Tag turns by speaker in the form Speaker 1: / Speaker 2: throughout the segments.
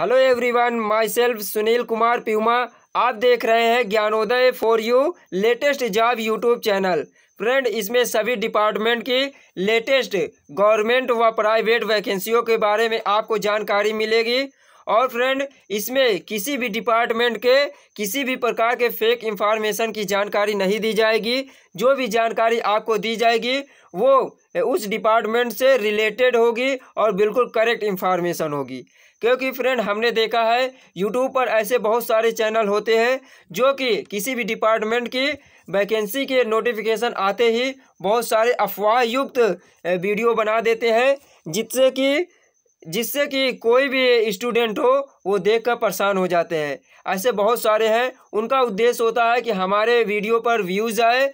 Speaker 1: hello everyone myself Sunil Kumar प्यूमा आप देख रहे हैं Gyanodaya for you latest job YouTube channel friend इसमें सभी डिपार्टमेंट की लेटेस्ट गवर्नमेंट व प्राइवेट वैकेंसियों के बारे में आपको जानकारी मिलेगी और फ्रेंड इसमें किसी भी डिपार्टमेंट के किसी भी प्रकार के फेक इंफॉर्मेशन की जानकारी नहीं दी जाएगी जो भी जानकारी आपको दी जाएगी वो उस डिपार्टमेंट से रिलेटेड होगी और बिल्कुल करेक्ट इन्फॉर्मेशन होगी क्योंकि फ्रेंड हमने देखा है यूट्यूब पर ऐसे बहुत सारे चैनल होते हैं जो कि किसी भी डिपार्टमेंट की वैकेंसी के नोटिफिकेशन आते ही बहुत सारे अफवाह युक्त वीडियो बना देते हैं जिससे कि जिससे कि कोई भी स्टूडेंट हो वो देख कर परेशान हो जाते हैं ऐसे बहुत सारे हैं उनका उद्देश्य होता है कि हमारे वीडियो पर व्यूज़ आए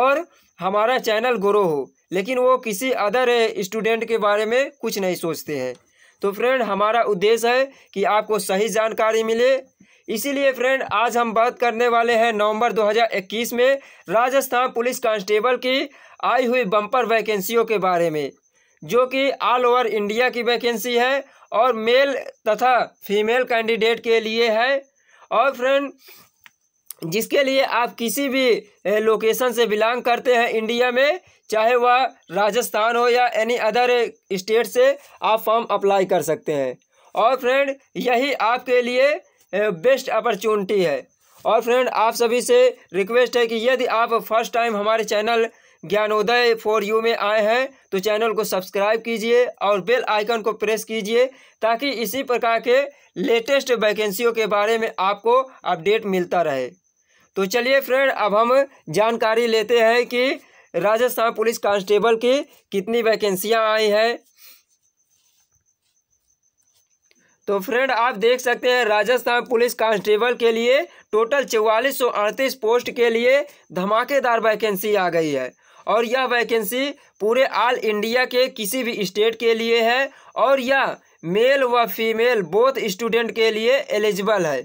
Speaker 1: और हमारा चैनल ग्रो हो लेकिन वो किसी अदर स्टूडेंट के बारे में कुछ नहीं सोचते हैं तो फ्रेंड हमारा उद्देश्य है कि आपको सही जानकारी मिले इसीलिए फ्रेंड आज हम बात करने वाले हैं नवंबर 2021 में राजस्थान पुलिस कांस्टेबल की आई हुई बम्पर वैकेंसियों के बारे में जो कि ऑल ओवर इंडिया की वैकेंसी है और मेल तथा फीमेल कैंडिडेट के लिए है और फ्रेंड जिसके लिए आप किसी भी लोकेशन से बिलोंग करते हैं इंडिया में चाहे वह राजस्थान हो या एनी अदर स्टेट से आप फॉर्म अप्लाई कर सकते हैं और फ्रेंड यही आपके लिए बेस्ट अपॉर्चुनिटी है और फ्रेंड आप सभी से रिक्वेस्ट है कि यदि आप फर्स्ट टाइम हमारे चैनल ज्ञानोदय फॉर यू में आए हैं तो चैनल को सब्सक्राइब कीजिए और बेल आइकन को प्रेस कीजिए ताकि इसी प्रकार के लेटेस्ट वैकेंसियों के बारे में आपको अपडेट मिलता रहे तो चलिए फ्रेंड अब हम जानकारी लेते हैं कि राजस्थान पुलिस कांस्टेबल के कितनी वैकेंसियां आई है तो फ्रेंड आप देख सकते हैं राजस्थान पुलिस कांस्टेबल के लिए टोटल चौवालीस सौ अड़तीस पोस्ट के लिए धमाकेदार वैकेंसी आ गई है और यह वैकेंसी पूरे ऑल इंडिया के किसी भी स्टेट के लिए है और यह मेल व फीमेल बोथ स्टूडेंट के लिए एलिजिबल है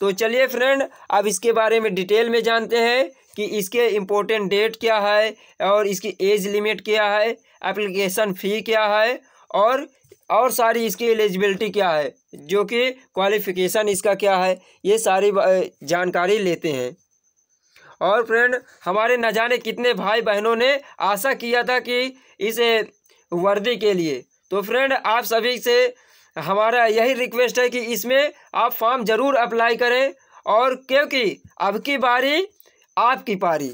Speaker 1: तो चलिए फ्रेंड अब इसके बारे में डिटेल में जानते हैं कि इसके इम्पोर्टेंट डेट क्या है और इसकी एज लिमिट क्या है एप्लीकेशन फ़ी क्या है और और सारी इसकी एलिजिबिलिटी क्या है जो कि क्वालिफिकेशन इसका क्या है ये सारी जानकारी लेते हैं और फ्रेंड हमारे न जाने कितने भाई बहनों ने आशा किया था कि इस वर्दी के लिए तो फ्रेंड आप सभी से हमारा यही रिक्वेस्ट है कि इसमें आप फॉर्म ज़रूर अप्लाई करें और क्योंकि अब की बारी आपकी पारी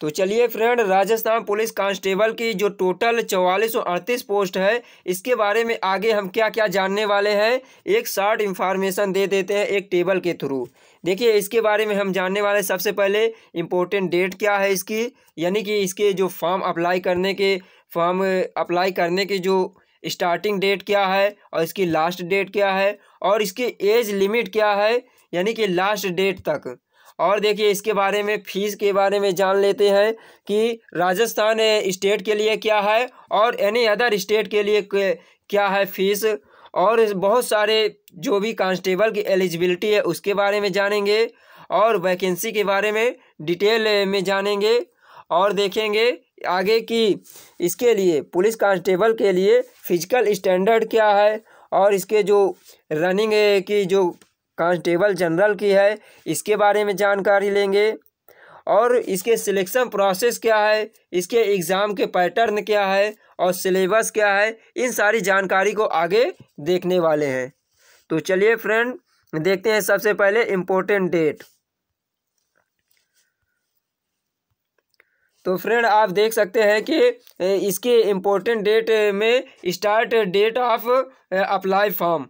Speaker 1: तो चलिए फ्रेंड राजस्थान पुलिस कांस्टेबल की जो टोटल चौवालीस सौ अड़तीस पोस्ट है इसके बारे में आगे हम क्या क्या जानने वाले हैं एक शार्ट इन्फॉर्मेशन दे देते हैं एक टेबल के थ्रू देखिए इसके बारे में हम जानने वाले सबसे पहले इम्पोर्टेंट डेट क्या है इसकी यानी कि इसके जो फॉर्म अप्लाई करने के फॉर्म अप्लाई करने की जो स्टार्टिंग डेट क्या है और इसकी लास्ट डेट क्या है और इसकी एज लिमिट क्या है यानी कि लास्ट डेट तक और देखिए इसके बारे में फीस के बारे में जान लेते हैं कि राजस्थान स्टेट के लिए क्या है और एनी अदर स्टेट के लिए क्या है फीस और बहुत सारे जो भी कांस्टेबल की एलिजिबिलिटी है उसके बारे में जानेंगे और वैकेंसी के बारे में डिटेल में जानेंगे और देखेंगे आगे कि इसके लिए पुलिस कांस्टेबल के लिए फिजिकल स्टैंडर्ड क्या है और इसके जो रनिंग की जो कांस्टेबल जनरल की है इसके बारे में जानकारी लेंगे और इसके सिलेक्शन प्रोसेस क्या है इसके एग्ज़ाम के पैटर्न क्या है और सिलेबस क्या है इन सारी जानकारी को आगे देखने वाले हैं तो चलिए फ्रेंड देखते हैं सबसे पहले इम्पोर्टेंट डेट तो फ्रेंड आप देख सकते हैं कि इसके इम्पोर्टेंट डेट में start date of apply form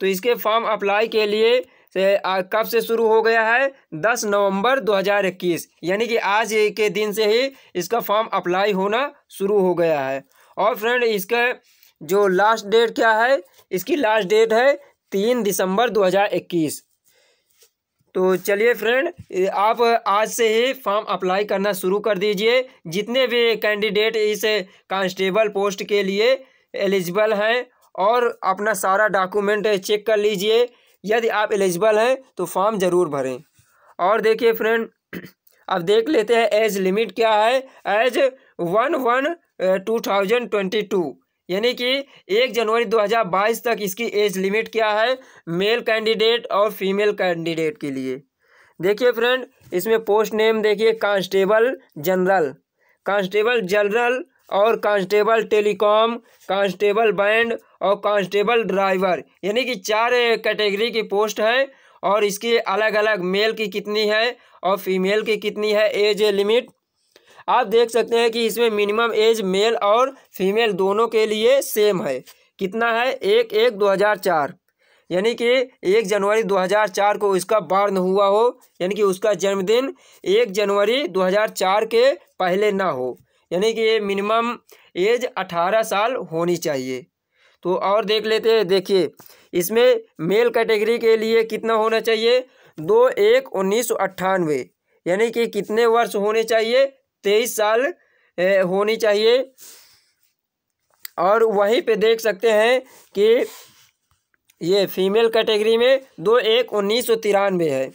Speaker 1: तो इसके फॉर्म अप्लाई के लिए कब से शुरू हो गया है 10 नवंबर 2021 यानी कि आज के दिन से ही इसका फॉर्म अप्लाई होना शुरू हो गया है और फ्रेंड इसका जो लास्ट डेट क्या है इसकी लास्ट डेट है तीन दिसंबर इक्कीस तो चलिए फ्रेंड आप आज से ही फॉर्म अप्लाई करना शुरू कर दीजिए जितने भी कैंडिडेट इस कांस्टेबल पोस्ट के लिए एलिजिबल हैं और अपना सारा डॉक्यूमेंट चेक कर लीजिए यदि आप एलिजिबल हैं तो फॉर्म ज़रूर भरें और देखिए फ्रेंड अब देख लेते हैं एज लिमिट क्या है age one one two thousand twenty two यानी कि एक जनवरी 2022 तक इसकी एज लिमिट क्या है मेल कैंडिडेट और फीमेल कैंडिडेट के लिए देखिए फ्रेंड इसमें पोस्ट नेम देखिए कांस्टेबल जनरल कांस्टेबल जनरल और कांस्टेबल टेलीकॉम कांस्टेबल बैंड और कांस्टेबल ड्राइवर यानी कि चार कैटेगरी की पोस्ट है और इसकी अलग अलग मेल की कितनी है और फीमेल की कितनी है एज लिमिट आप देख सकते हैं कि इसमें मिनिमम एज मेल और फीमेल दोनों के लिए सेम है कितना है एक एक दो हज़ार चार यानी कि एक जनवरी 2004 को इसका बर्न हुआ हो यानी कि उसका जन्मदिन एक जनवरी 2004 के पहले ना हो यानी कि ये मिनिमम एज 18 साल होनी चाहिए तो और देख लेते हैं देखिए इसमें मेल कैटेगरी के लिए कितना होना चाहिए दो एक उन्नीस सौ अट्ठानवे यानी कि कितने वर्ष होने चाहिए तेईस साल होनी चाहिए और वहीं पे देख सकते हैं कि ये फीमेल कैटेगरी में दो एक उन्नीस सौ तिरानवे है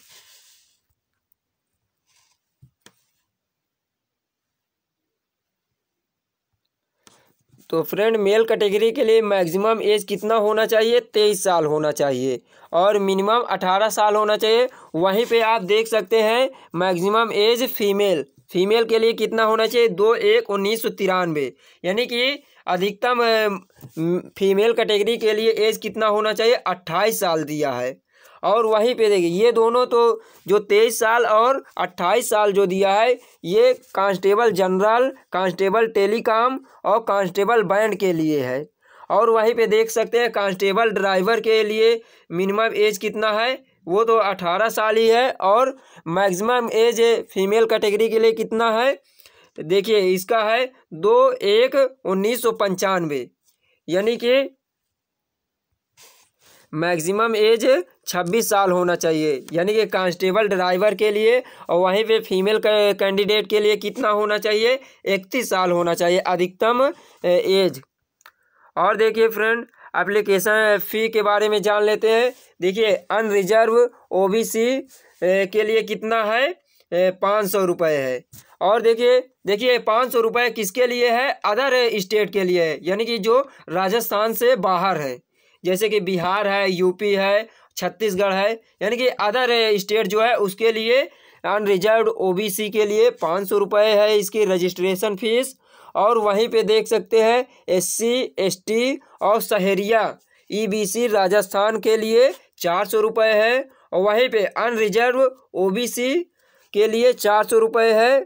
Speaker 1: तो फ्रेंड मेल कैटेगरी के लिए मैक्सिमम एज कितना होना चाहिए तेईस साल होना चाहिए और मिनिमम अठारह साल होना चाहिए वहीं पे आप देख सकते हैं मैक्सिमम एज फीमेल फीमेल के लिए कितना होना चाहिए दो एक उन्नीस सौ तिरानवे यानी कि अधिकतम फीमेल कैटेगरी के लिए एज कितना होना चाहिए अट्ठाईस साल दिया है और वहीं पे देखिए ये दोनों तो जो तेईस साल और अट्ठाईस साल जो दिया है ये कांस्टेबल जनरल कांस्टेबल टेलीकॉम और कांस्टेबल बैंड के लिए है और वहीं पे देख सकते हैं कांस्टेबल ड्राइवर के लिए मिनिमम एज कितना है वो तो अठारह साल ही है और मैक्सिमम एज फीमेल कैटेगरी के लिए कितना है देखिए इसका है दो एक उन्नीस सौ पंचानवे यानी कि मैक्सिमम एज छब्बीस साल होना चाहिए यानी कि कांस्टेबल ड्राइवर के लिए और वहीं पे फीमेल कैंडिडेट के लिए कितना होना चाहिए इकतीस साल होना चाहिए अधिकतम एज और देखिए फ्रेंड एप्लीकेशन फ़ी के बारे में जान लेते हैं देखिए अनरिजर्व ओबीसी के लिए कितना है पाँच सौ रुपये है और देखिए देखिए पाँच सौ रुपये किसके लिए है अदर स्टेट के लिए है यानी कि जो राजस्थान से बाहर है जैसे कि बिहार है यूपी है छत्तीसगढ़ है यानी कि अदर स्टेट जो है उसके लिए अनरिजर्व ओबीसी के लिए पाँच सौ रुपये है इसकी रजिस्ट्रेशन फीस और वहीं पे देख सकते हैं एससी एसटी और सहरिया ईबीसी e राजस्थान के लिए चार सौ रुपये है और वहीं पे अनरिजर्व ओबीसी के लिए चार सौ रुपये है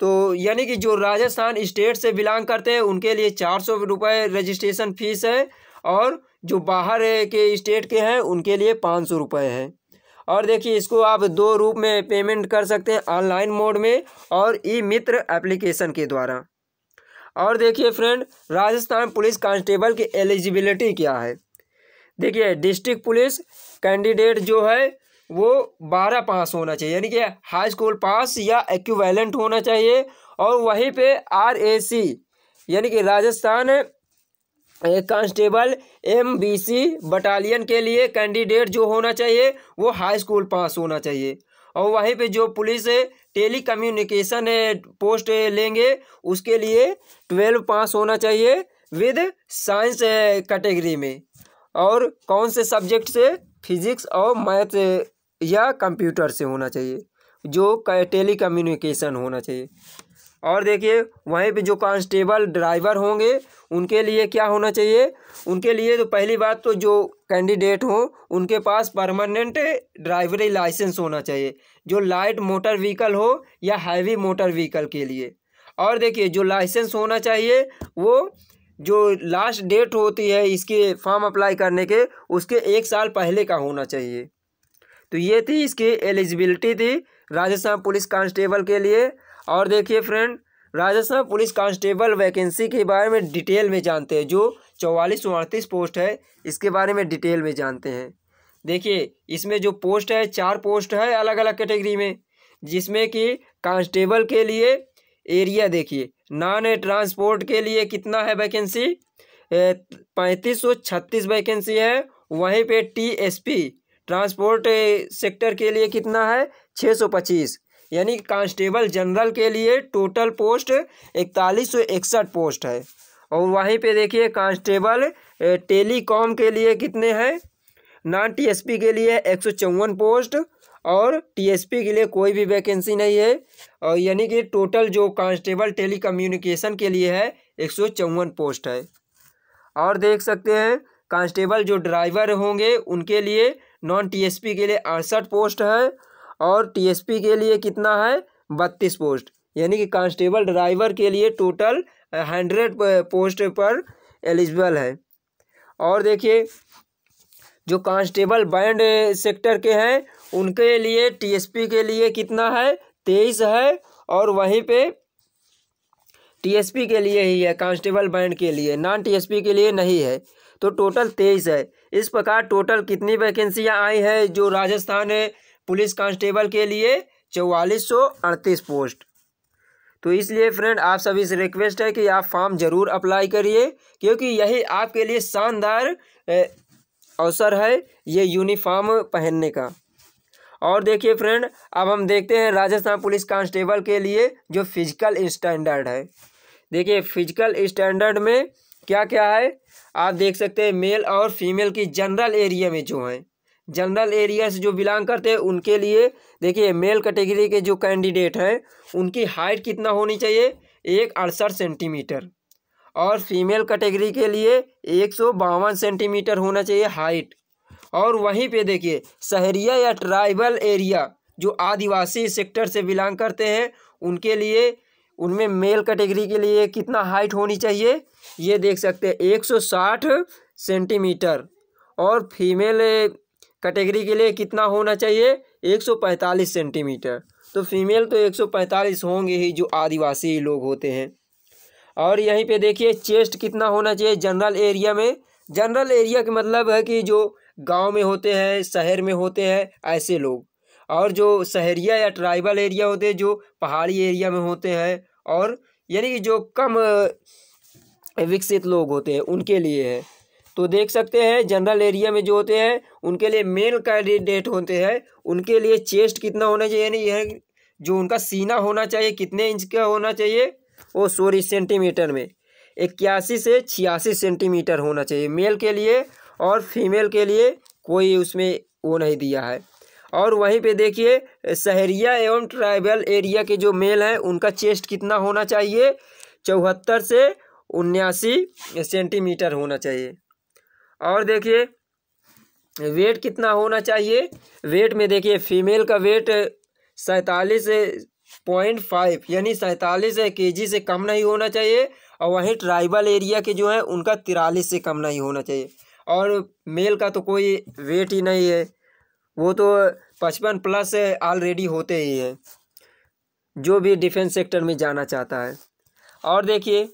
Speaker 1: तो यानी कि जो राजस्थान स्टेट से बिलोंग करते हैं उनके लिए चार सौ रुपये रजिस्ट्रेशन फीस है और जो बाहर के स्टेट के हैं उनके लिए पाँच सौ रुपये है और देखिए इसको आप दो रूप में पेमेंट कर सकते हैं ऑनलाइन मोड में और ई मित्र एप्लीकेशन के द्वारा और देखिए फ्रेंड राजस्थान पुलिस कांस्टेबल की एलिजिबिलिटी क्या है देखिए डिस्ट्रिक्ट पुलिस कैंडिडेट जो है वो बारह पास होना चाहिए यानी कि हाई स्कूल पास या एक्वेलेंट होना चाहिए और वहीं पे आरएसी यानी कि राजस्थान कांस्टेबल एमबीसी बटालियन के लिए कैंडिडेट जो होना चाहिए वो हाई स्कूल पास होना चाहिए और वहीं पे जो पुलिस टेली कम्युनिकेशन पोस्ट लेंगे उसके लिए ट्वेल्व पास होना चाहिए विद साइंस कैटेगरी में और कौन से सब्जेक्ट से फिजिक्स और मैथ या कंप्यूटर से होना चाहिए जो टेली कम्युनिकेशन होना चाहिए और देखिए वहीं पे जो कांस्टेबल ड्राइवर होंगे उनके लिए क्या होना चाहिए उनके लिए तो पहली बात तो जो कैंडिडेट हो उनके पास परमानेंट ड्राइवरी लाइसेंस होना चाहिए जो लाइट मोटर व्हीकल हो या हैवी मोटर व्हीकल के लिए और देखिए जो लाइसेंस होना चाहिए वो जो लास्ट डेट होती है इसके फॉर्म अप्लाई करने के उसके एक साल पहले का होना चाहिए तो ये थी इसकी एलिजिबिलिटी थी राजस्थान पुलिस कांस्टेबल के लिए और देखिए friend Rajasthan police constable vacancy के बारे में डिटेल में जानते हैं जो चौवालीस उनतीस पोस्ट है इसके बारे में डिटेल में जानते हैं देखिए इसमें जो पोस्ट है चार पोस्ट है अलग अलग कैटेगरी में जिसमें कि कांस्टेबल के लिए एरिया देखिए नॉन ट्रांसपोर्ट के लिए कितना है वैकेंसी पैंतीस सौ छत्तीस वैकेंसी है वहीं पे टीएसपी ट्रांसपोर्ट सेक्टर के लिए कितना है छः सौ पच्चीस यानी कांस्टेबल जनरल के लिए टोटल पोस्ट इकतालीस पोस्ट है और वहीं पे देखिए कांस्टेबल टेलीकॉम के लिए कितने हैं नॉन टीएसपी के लिए एक सौ चौवन पोस्ट और टीएसपी के लिए कोई भी वैकेंसी नहीं है और यानी कि टोटल जो कांस्टेबल टेलीकम्युनिकेशन के लिए है एक सौ चौवन पोस्ट है और देख सकते हैं कांस्टेबल जो ड्राइवर होंगे उनके लिए नॉन टीएसपी के लिए अड़सठ पोस्ट है और टीएसपी के लिए कितना है बत्तीस पोस्ट यानी कि कांस्टेबल ड्राइवर के लिए टोटल हंड्रेड पोस्ट पर एलिजिबल है और देखिए जो कांस्टेबल बैंड सेक्टर के हैं उनके लिए टीएसपी के लिए कितना है तेईस है और वहीं पे टीएसपी के लिए ही है कांस्टेबल बैंड के लिए नॉन टीएसपी के लिए नहीं है तो टोटल तेईस है इस प्रकार टोटल कितनी वैकेंसियाँ आई हैं जो राजस्थान है पुलिस कांस्टेबल के लिए चौवालीस सौ अड़तीस पोस्ट तो इसलिए फ्रेंड आप सभी से रिक्वेस्ट है कि आप फॉर्म ज़रूर अप्लाई करिए क्योंकि यही आपके लिए शानदार अवसर है ये यूनिफॉर्म पहनने का और देखिए फ्रेंड अब हम देखते हैं राजस्थान पुलिस कांस्टेबल के लिए जो फिजिकल स्टैंडर्ड है देखिए फिजिकल स्टैंडर्ड में क्या क्या है आप देख सकते हैं मेल और फीमेल की जनरल एरिया में जो हैं जनरल एरिया से जो बिलोंग करते हैं उनके लिए देखिए मेल कैटेगरी के जो कैंडिडेट हैं उनकी हाइट कितना होनी चाहिए एक अड़सठ सेंटीमीटर और फीमेल कैटेगरी के लिए एक सौ बावन सेंटीमीटर होना चाहिए हाइट और वहीं पे देखिए शहरिया या ट्राइबल एरिया जो आदिवासी सेक्टर से बिलोंग करते हैं उनके लिए उनमें मेल कैटेगरी के लिए कितना हाइट होनी चाहिए ये देख सकते हैं 160 सेंटीमीटर और फीमेल कैटेगरी के लिए कितना होना चाहिए 145 सेंटीमीटर तो फीमेल तो 145 होंगे ही जो आदिवासी लोग होते हैं और यहीं पे देखिए चेस्ट कितना होना चाहिए जनरल एरिया में जनरल एरिया का मतलब है कि जो गांव में होते हैं शहर में होते हैं ऐसे लोग और जो शहरिया या ट्राइबल एरिया होते हैं जो पहाड़ी एरिया में होते हैं और यानी कि जो कम विकसित लोग होते हैं उनके लिए है तो देख सकते हैं जनरल एरिया में जो होते हैं उनके लिए मेल कैंडिडेट होते हैं उनके लिए चेस्ट कितना होना चाहिए यानी यह जो उनका सीना होना चाहिए कितने इंच का होना चाहिए वो सॉरी सेंटीमीटर में इक्यासी से छियासी सेंटीमीटर होना चाहिए मेल के लिए और फीमेल के लिए कोई उसमें वो नहीं दिया है और वहीं पे देखिए शहरिया एवं ट्राइबल एरिया के जो मेल हैं उनका चेस्ट कितना होना चाहिए चौहत्तर से उन्यासी सेंटीमीटर होना चाहिए और देखिए वेट कितना होना चाहिए वेट में देखिए फीमेल का वेट सैंतालीस पॉइंट फाइव यानी सैंतालीस के जी से कम नहीं होना चाहिए और वहीं ट्राइबल एरिया के जो हैं उनका तिरालीस से कम नहीं होना चाहिए और मेल का तो कोई वेट ही नहीं है वो तो पचपन प्लस ऑलरेडी होते ही हैं जो भी डिफेंस सेक्टर में जाना चाहता है और देखिए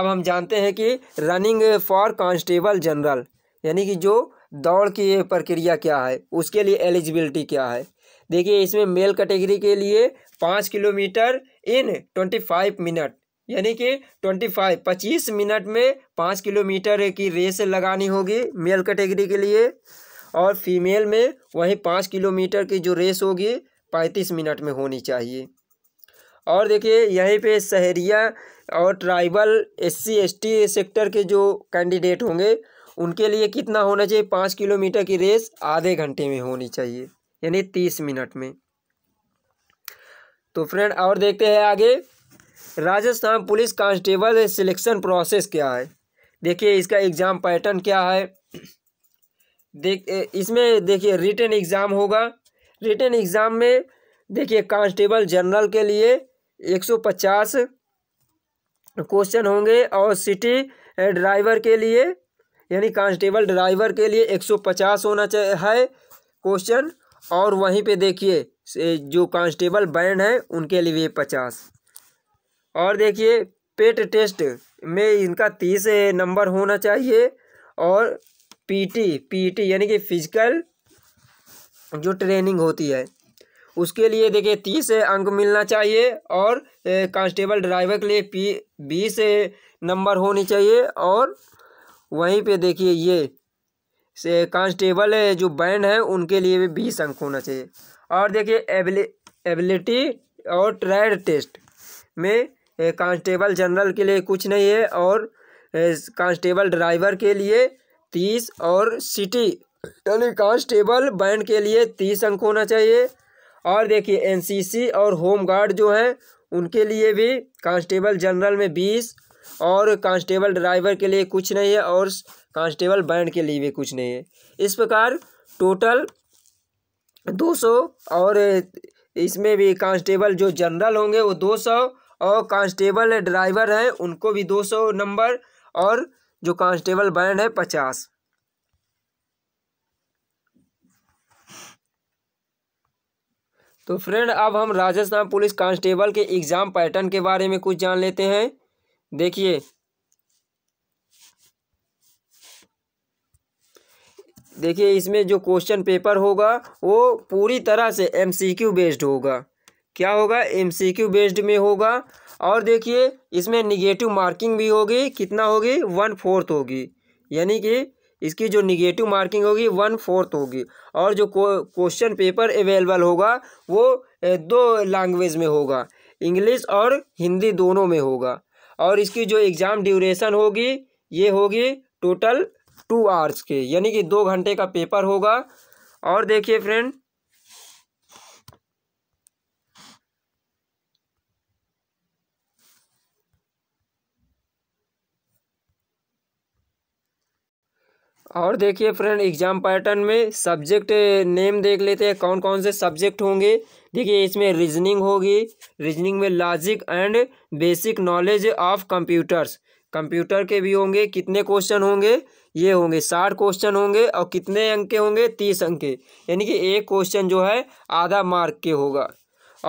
Speaker 1: अब हम जानते हैं कि रनिंग फॉर कांस्टेबल जनरल यानी कि जो दौड़ की प्रक्रिया क्या है उसके लिए एलिजिबिलिटी क्या है देखिए इसमें मेल कैटेगरी के लिए पाँच kilometre in twenty five minute यानी कि ट्वेंटी फाइव पच्चीस मिनट में पाँच किलोमीटर की रेस लगानी होगी मेल कैटेगरी के लिए और फीमेल में वहीं पाँच किलोमीटर की जो रेस होगी पैंतीस मिनट में होनी चाहिए और देखिए यहीं पे शहरिया और ट्राइबल एससी एसटी सेक्टर के जो कैंडिडेट होंगे उनके लिए कितना होना चाहिए पाँच किलोमीटर की रेस आधे घंटे में होनी चाहिए यानी तीस मिनट में तो फ्रेंड और देखते हैं आगे Rajasthan police constable selection process क्या है देखिए इसका एग्ज़ाम पैटर्न क्या है देख इसमें देखिए रिटर्न एग्ज़ाम होगा रिटर्न एग्ज़ाम में देखिए कांस्टेबल जनरल के लिए 150 क्वेश्चन होंगे और सिटी ड्राइवर के लिए यानी कांस्टेबल ड्राइवर के लिए एक सौ पचास होना चाहिए है क्वेश्चन और वहीं पे देखिए जो कांस्टेबल बैंड है उनके लिए भी पचास और देखिए पेट टेस्ट में इनका तीस नंबर होना चाहिए और पीटी पीटी यानी कि फिजिकल जो ट्रेनिंग होती है उसके लिए देखिए तीस अंक मिलना चाहिए और कांस्टेबल ड्राइवर के लिए पी बीस नंबर होनी चाहिए और वहीं पे देखिए ये से कांस्टेबल जो बैंड है उनके लिए भी बीस अंक होना चाहिए और देखिए एबिलि एबिलिटी और ट्रायड टेस्ट में कांस्टेबल जनरल के लिए कुछ नहीं है और कांस्टेबल ड्राइवर के लिए तीस और सिटी यानी कांस्टेबल बैंड के लिए तीस अंक होना चाहिए और देखिए एनसीसी और होम गार्ड जो हैं उनके लिए भी कांस्टेबल जनरल में बीस और कांस्टेबल ड्राइवर के लिए कुछ नहीं है और कांस्टेबल बैंड के लिए भी कुछ नहीं है इस प्रकार टोटल दो सौ और इसमें भी कांस्टेबल जो जनरल होंगे वो दो सौ और कांस्टेबल ड्राइवर हैं उनको भी दो सौ नंबर और जो कांस्टेबल बैंड है पचास तो फ्रेंड अब हम राजस्थान पुलिस कांस्टेबल के एग्ज़ाम पैटर्न के बारे में कुछ जान लेते हैं देखिए देखिए इसमें जो क्वेश्चन पेपर होगा वो पूरी तरह से एमसीक्यू बेस्ड होगा क्या होगा एमसीक्यू बेस्ड में होगा और देखिए इसमें निगेटिव मार्किंग भी होगी कितना होगी वन फोर्थ होगी यानी कि इसकी जो निगेटिव मार्किंग होगी वन फोर्थ होगी और जो क्वेश्चन पेपर अवेलेबल होगा वो दो लैंग्वेज में होगा इंग्लिश और हिंदी दोनों में होगा और इसकी जो एग्ज़ाम ड्यूरेशन होगी ये होगी टोटल टू आवर्स के यानी कि दो घंटे का पेपर होगा और देखिए फ्रेंड और देखिए फ्रेंड एग्जाम पैटर्न में सब्जेक्ट नेम eh, देख लेते हैं कौन कौन से सब्जेक्ट होंगे देखिए इसमें रीजनिंग होगी रीजनिंग में logic and basic knowledge of computers computer के भी होंगे कितने क्वेश्चन होंगे ये होंगे साठ क्वेश्चन होंगे और कितने अंक के होंगे तीस अंक के यानी कि एक क्वेश्चन जो है आधा मार्क के होगा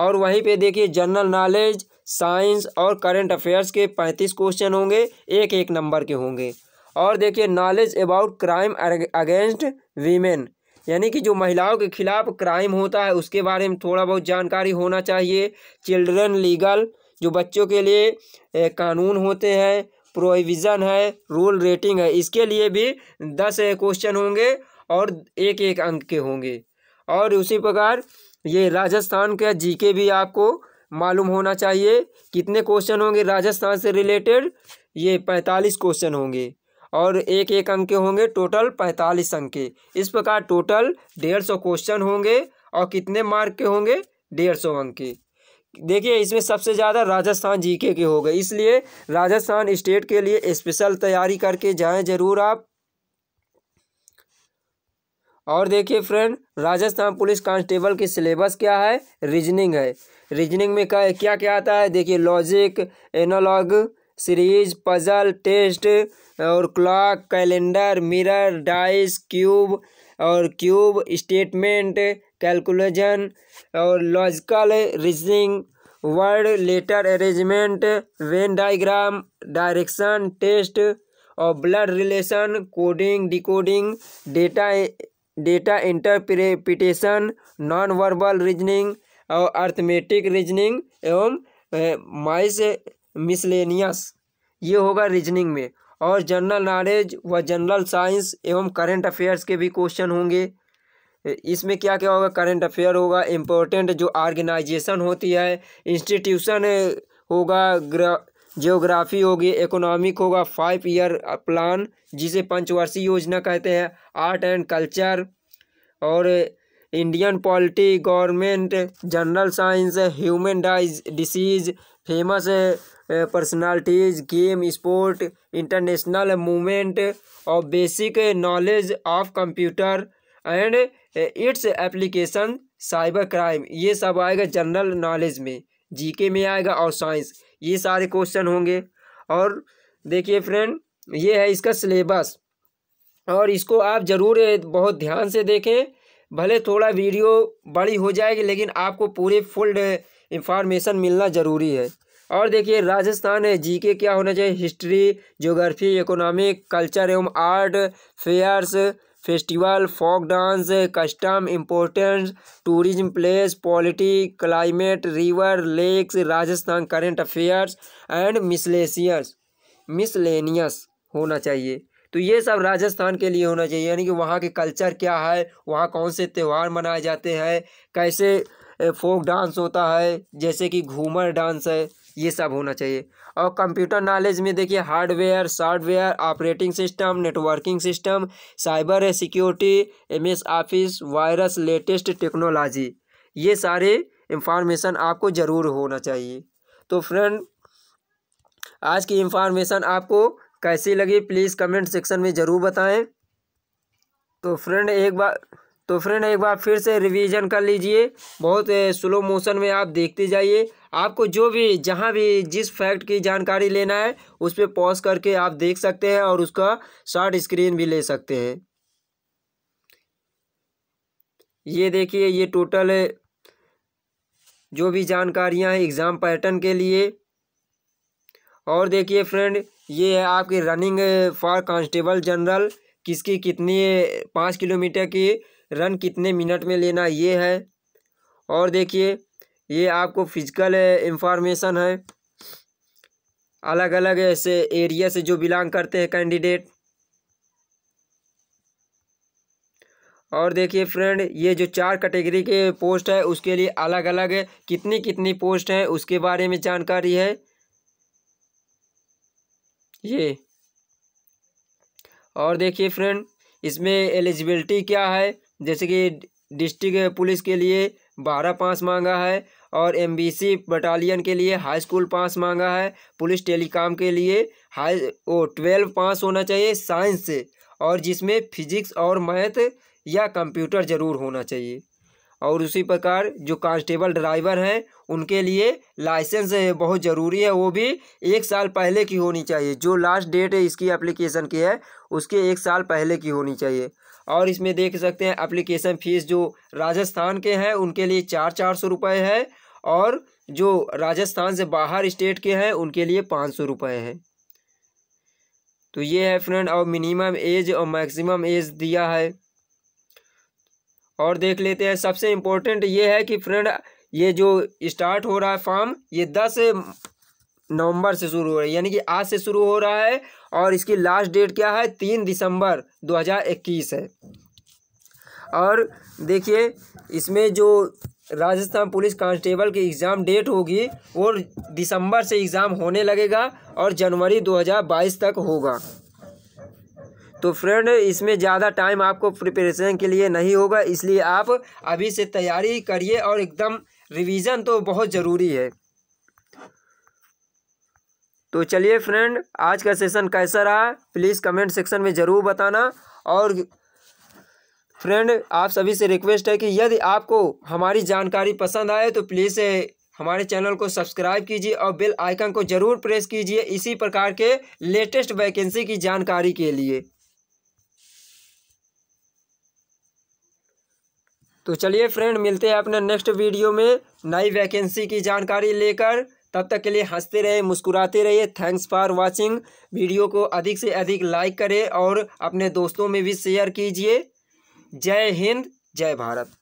Speaker 1: और वहीं पे देखिए जनरल नॉलेज साइंस और करंट अफेयर्स के पैंतीस क्वेश्चन होंगे एक एक नंबर के होंगे और देखिए knowledge about crime against women यानी कि जो महिलाओं के खिलाफ क्राइम होता है उसके बारे में थोड़ा बहुत जानकारी होना चाहिए चिल्ड्रन लीगल जो बच्चों के लिए ए, कानून होते हैं प्रोविज़न है रूल रेटिंग है इसके लिए भी दस क्वेश्चन होंगे और एक एक अंक के होंगे और उसी प्रकार ये राजस्थान का जीके भी आपको मालूम होना चाहिए कितने क्वेश्चन होंगे राजस्थान से रिलेटेड ये पैंतालीस क्वेश्चन होंगे और एक एक अंक के होंगे टोटल पैंतालीस अंक के इस प्रकार टोटल डेढ़ सौ क्वेश्चन होंगे और कितने मार्क के होंगे डेढ़ सौ अंक के देखिए इसमें सबसे ज़्यादा राजस्थान जीके के हो गए इसलिए राजस्थान स्टेट के लिए स्पेशल तैयारी करके जाएं ज़रूर आप और देखिए फ्रेंड राजस्थान पुलिस कांस्टेबल की सिलेबस क्या है रीजनिंग है रीजनिंग में क्या क्या क्या आता है देखिए logic analog series puzzle test और clock calendar mirror dice cube और क्यूब स्टेटमेंट कैलकुलेशन और logical reasoning word letter arrangement Venn diagram direction test और blood relation coding decoding data data interpretation non verbal reasoning और arithmetic reasoning एवं माइस miscellaneous ये होगा reasoning में और जनरल नॉलेज व जनरल साइंस एवं करंट अफेयर्स के भी क्वेश्चन होंगे इसमें क्या क्या होगा करंट अफेयर होगा इम्पोर्टेंट जो ऑर्गेनाइजेशन होती है इंस्टीट्यूशन होगा जियोग्राफी होगी इकोनॉमिक होगा फाइव ईयर प्लान जिसे पंचवर्षीय योजना कहते हैं आर्ट एंड कल्चर और Indian polity government general science human डाइज disease famous personalities game sport international movement और basic knowledge of computer and its application cyber crime ये सब आएगा जनरल नॉलेज में जीके में आएगा और साइंस ये सारे क्वेश्चन होंगे और देखिए फ्रेंड ये है इसका सिलेबस और इसको आप ज़रूर बहुत ध्यान से देखें भले थोड़ा वीडियो बड़ी हो जाएगी लेकिन आपको पूरे फुल इंफॉर्मेशन मिलना ज़रूरी है और देखिए राजस्थान है जीके क्या होना चाहिए हिस्ट्री ज्योग्राफी इकोनॉमिक कल्चर एवं art fairs festival folk dance custom importance tourism place polity climate river lakes Rajasthan current affairs and miscellaneous miscellaneous होना चाहिए तो ये सब राजस्थान के लिए होना चाहिए यानी कि वहाँ के कल्चर क्या है वहाँ कौन से त्यौहार मनाए जाते हैं कैसे फोक डांस होता है जैसे कि घूमर डांस है ये सब होना चाहिए और कंप्यूटर नॉलेज में देखिए hardware software operating system networking system cyber security MS Office virus latest technology ये सारे इंफॉर्मेशन आपको ज़रूर होना चाहिए तो फ्रेंड आज की इंफॉर्मेशन आपको कैसी लगी प्लीज़ कमेंट सेक्शन में ज़रूर बताएँ तो फ्रेंड एक बार तो फ्रेंड एक बार फिर से रिवीजन कर लीजिए बहुत स्लो मोशन में आप देखते जाइए आपको जो भी जहाँ भी जिस फैक्ट की जानकारी लेना है उस पर पॉज करके आप देख सकते हैं और उसका शॉर्ट स्क्रीन भी ले सकते हैं ये देखिए ये टोटल जो भी जानकारियाँ हैं एग्ज़ाम पैटर्न के लिए और देखिए फ्रेंड ये है आपकी रनिंग फॉर कांस्टेबल जनरल किसकी कितनी पाँच किलोमीटर की रन कितने मिनट में लेना ये है और देखिए ये आपको फिजिकल इंफॉर्मेशन है अलग अलग ऐसे एरिया से जो बिलोंग करते हैं कैंडिडेट और देखिए फ्रेंड ये जो चार कैटेगरी के पोस्ट है उसके लिए अलग अलग कितनी कितनी पोस्ट हैं उसके बारे में जानकारी है ये और देखिए फ्रेंड इसमें एलिजिबिलिटी क्या है जैसे कि डिस्ट्रिक्ट पुलिस के लिए बारह पास मांगा है और एमबीसी बटालियन के लिए हाई स्कूल पास मांगा है पुलिस टेलीकॉम के लिए हाई ओ ट्वेल्व पास होना चाहिए साइंस से और जिसमें फिजिक्स और मैथ या कंप्यूटर ज़रूर होना चाहिए और उसी प्रकार जो कांस्टेबल ड्राइवर हैं उनके लिए लाइसेंस बहुत ज़रूरी है वो भी एक साल पहले की होनी चाहिए जो लास्ट डेट इसकी एप्लीकेशन की है उसके एक साल पहले की होनी चाहिए और इसमें देख सकते हैं अप्लीकेशन फ़ीस जो राजस्थान के हैं उनके लिए चार चार सौ रुपये है और जो राजस्थान से बाहर स्टेट के हैं उनके लिए पाँच सौ रुपये है तो ये है फ्रेंड और मिनिमम एज और मैक्सिमम एज दिया है और देख लेते हैं सबसे इम्पोर्टेंट ये है कि फ्रेंड ये जो स्टार्ट हो रहा है फॉर्म ये दस नवंबर से शुरू हो रहा है यानी कि आज से शुरू हो रहा है और इसकी लास्ट डेट क्या है तीन दिसंबर 2021 है और देखिए इसमें जो राजस्थान पुलिस कांस्टेबल की एग्ज़ाम डेट होगी वो दिसंबर से एग्ज़ाम होने लगेगा और जनवरी 2022 तक होगा तो फ्रेंड इसमें ज़्यादा टाइम आपको प्रिपरेशन के लिए नहीं होगा इसलिए आप अभी से तैयारी करिए और एकदम रिवीजन तो बहुत ज़रूरी है तो चलिए फ्रेंड आज का सेशन कैसा रहा प्लीज़ कमेंट सेक्शन में ज़रूर बताना और फ्रेंड आप सभी से रिक्वेस्ट है कि यदि आपको हमारी जानकारी पसंद आए तो प्लीज़ हमारे चैनल को सब्सक्राइब कीजिए और बेल आइकन को ज़रूर प्रेस कीजिए इसी प्रकार के लेटेस्ट वैकेंसी की जानकारी के लिए तो चलिए फ्रेंड मिलते हैं अपने नेक्स्ट वीडियो में नई वैकेंसी की जानकारी लेकर तब तक के लिए हंसते रहे मुस्कुराते रहिए थैंक्स फॉर वॉचिंग वीडियो को अधिक से अधिक लाइक करें और अपने दोस्तों में भी शेयर कीजिए जय हिंद जय भारत